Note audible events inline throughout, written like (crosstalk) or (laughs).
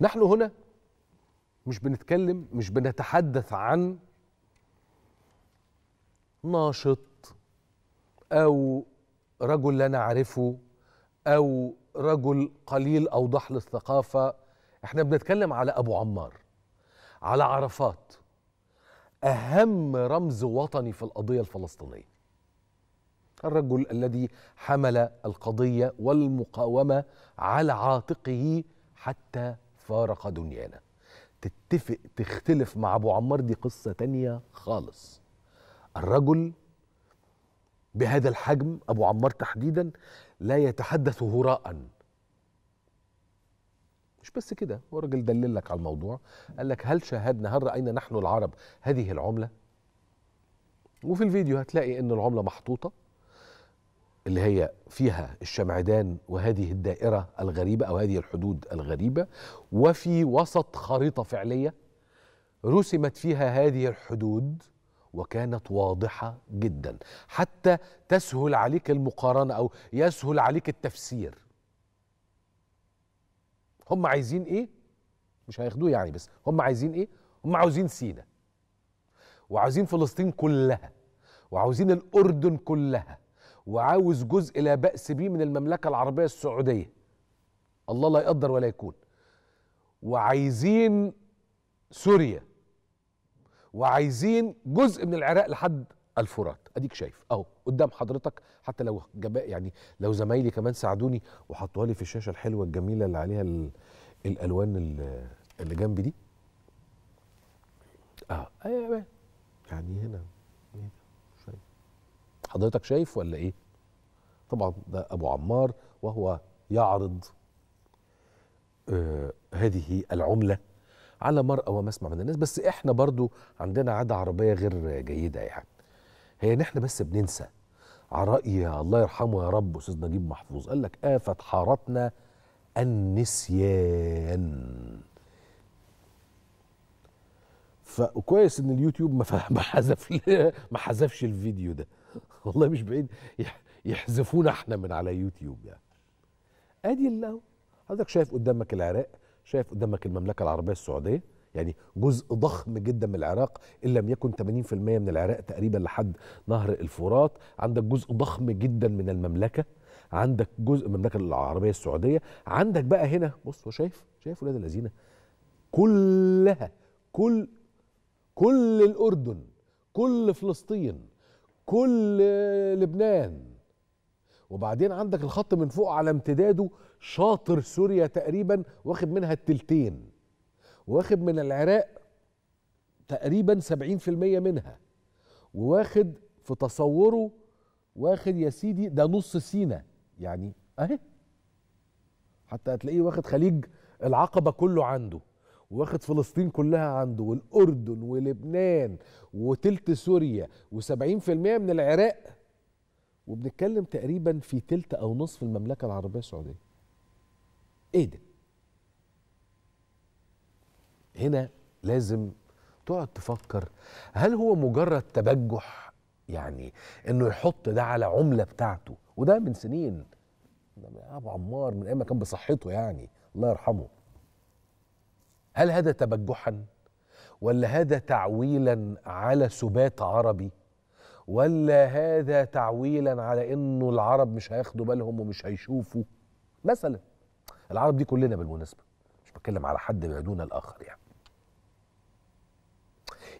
نحن هنا مش بنتكلم مش بنتحدث عن ناشط او رجل لا نعرفه او رجل قليل او ضحل الثقافه احنا بنتكلم على ابو عمار على عرفات اهم رمز وطني في القضيه الفلسطينيه الرجل الذي حمل القضيه والمقاومه على عاتقه حتى فارق دنيانا تتفق تختلف مع ابو عمار دي قصه تانية خالص الرجل بهذا الحجم ابو عمار تحديدا لا يتحدث هراء مش بس كده هو الراجل دللك على الموضوع قال لك هل شاهدنا هل راينا نحن العرب هذه العمله وفي الفيديو هتلاقي ان العمله محطوطه اللي هي فيها الشمعدان وهذه الدائرة الغريبة أو هذه الحدود الغريبة وفي وسط خريطة فعلية رسمت فيها هذه الحدود وكانت واضحة جدا حتى تسهل عليك المقارنة أو يسهل عليك التفسير هم عايزين إيه؟ مش هياخدوه يعني بس هم عايزين إيه؟ هم عاوزين سينا وعاوزين فلسطين كلها وعاوزين الأردن كلها وعاوز جزء لا بأس بيه من المملكة العربية السعودية الله لا يقدر ولا يكون وعايزين سوريا وعايزين جزء من العراق لحد الفرات اديك شايف اهو قدام حضرتك حتى لو جباء يعني لو زمايلي كمان ساعدوني وحطوها لي في الشاشه الحلوه الجميله اللي عليها الالوان اللي جنبي دي اه ايوه, أيوة. يعني هنا حضرتك شايف ولا ايه طبعا ده ابو عمار وهو يعرض آه هذه العمله على مرأى ومسمع من الناس بس احنا برضو عندنا عاده عربيه غير جيده يعني هي ان احنا بس بننسى عرأي الله يرحمه يا رب استاذ نجيب محفوظ قال لك آفة حارتنا النسيان فكويس ان اليوتيوب ما (laughs) حذف ما حذفش الفيديو ده والله مش بعيد يحذفونا احنا من على يوتيوب يعني ادي اللي حضرتك شايف قدامك العراق شايف قدامك المملكه العربيه السعوديه يعني جزء ضخم جدا من العراق ان لم يكن 80% من العراق تقريبا لحد نهر الفرات عندك جزء ضخم جدا من المملكه عندك جزء المملكه العربيه السعوديه عندك بقى هنا بص هو شايف شايف ولاد الذين كلها كل كل الأردن كل فلسطين كل لبنان وبعدين عندك الخط من فوق على امتداده شاطر سوريا تقريبا واخد منها التلتين واخد من العراق تقريبا 70% منها وواخد في تصوره واخد يا سيدي ده نص سينا يعني اهي حتى هتلاقيه واخد خليج العقبة كله عنده واخد فلسطين كلها عنده والاردن ولبنان وتلت سوريا و70% من العراق وبنتكلم تقريبا في تلت او نصف المملكه العربيه السعوديه ايه ده هنا لازم تقعد تفكر هل هو مجرد تبجح يعني انه يحط ده على عمله بتاعته وده من سنين ابو عمار من ايام ما كان بصحته يعني الله يرحمه هل هذا تبجحا ولا هذا تعويلا على سبات عربي ولا هذا تعويلا على انه العرب مش هياخدوا بالهم ومش هيشوفوا مثلا العرب دي كلنا بالمناسبه مش بتكلم على حد دون الاخر يعني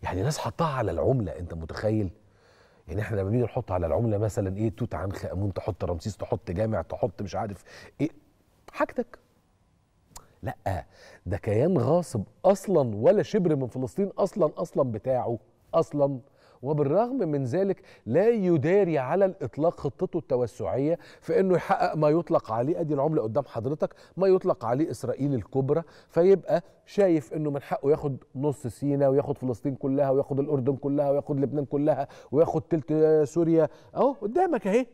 يعني ناس حطها على العمله انت متخيل يعني احنا لما بنيجي نحط على العمله مثلا ايه توت عنخ امون تحط رمسيس تحط جامع تحط مش عارف ايه حاجتك لا ده كيان غاصب اصلا ولا شبر من فلسطين اصلا اصلا بتاعه اصلا وبالرغم من ذلك لا يداري على الاطلاق خطته التوسعيه في انه يحقق ما يطلق عليه ادي العمله قدام حضرتك ما يطلق عليه اسرائيل الكبرى فيبقى شايف انه من حقه ياخد نص سينا وياخد فلسطين كلها وياخد الاردن كلها وياخد لبنان كلها وياخد تلت سوريا اهو قدامك اهي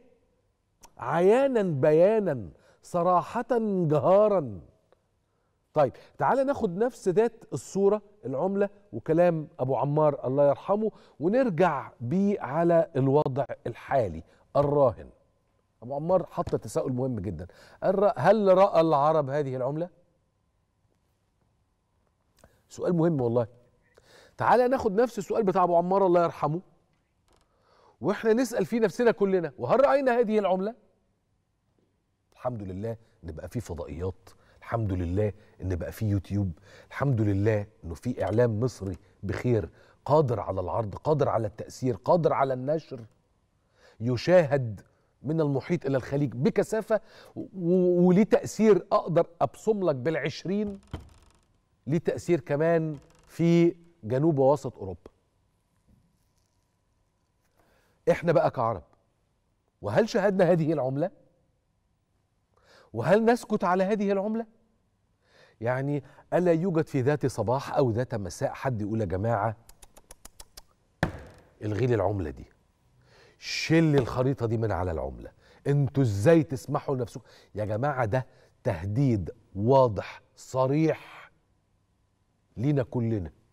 عيانا بيانا صراحه جهارا طيب تعالى ناخد نفس ذات الصورة العملة وكلام أبو عمار الله يرحمه ونرجع بيه على الوضع الحالي الراهن أبو عمار حط تساؤل مهم جدا هل رأى العرب هذه العملة؟ سؤال مهم والله تعالى ناخد نفس السؤال بتاع أبو عمار الله يرحمه واحنا نسأل فيه نفسنا كلنا وهل رأينا هذه العملة؟ الحمد لله نبقى في فضائيات الحمد لله ان بقى في يوتيوب الحمد لله انه في اعلام مصري بخير قادر على العرض قادر على التاثير قادر على النشر يشاهد من المحيط الى الخليج بكثافه وليه تاثير اقدر ابصم لك بالعشرين ليه تاثير كمان في جنوب ووسط اوروبا احنا بقى كعرب وهل شاهدنا هذه العمله وهل نسكت على هذه العملة؟ يعني ألا يوجد في ذات صباح أو ذات مساء حد يقول يا جماعة الغي لي العملة دي شل الخريطة دي من على العملة انتوا ازاي تسمحوا لنفسكم يا جماعة ده تهديد واضح صريح لينا كلنا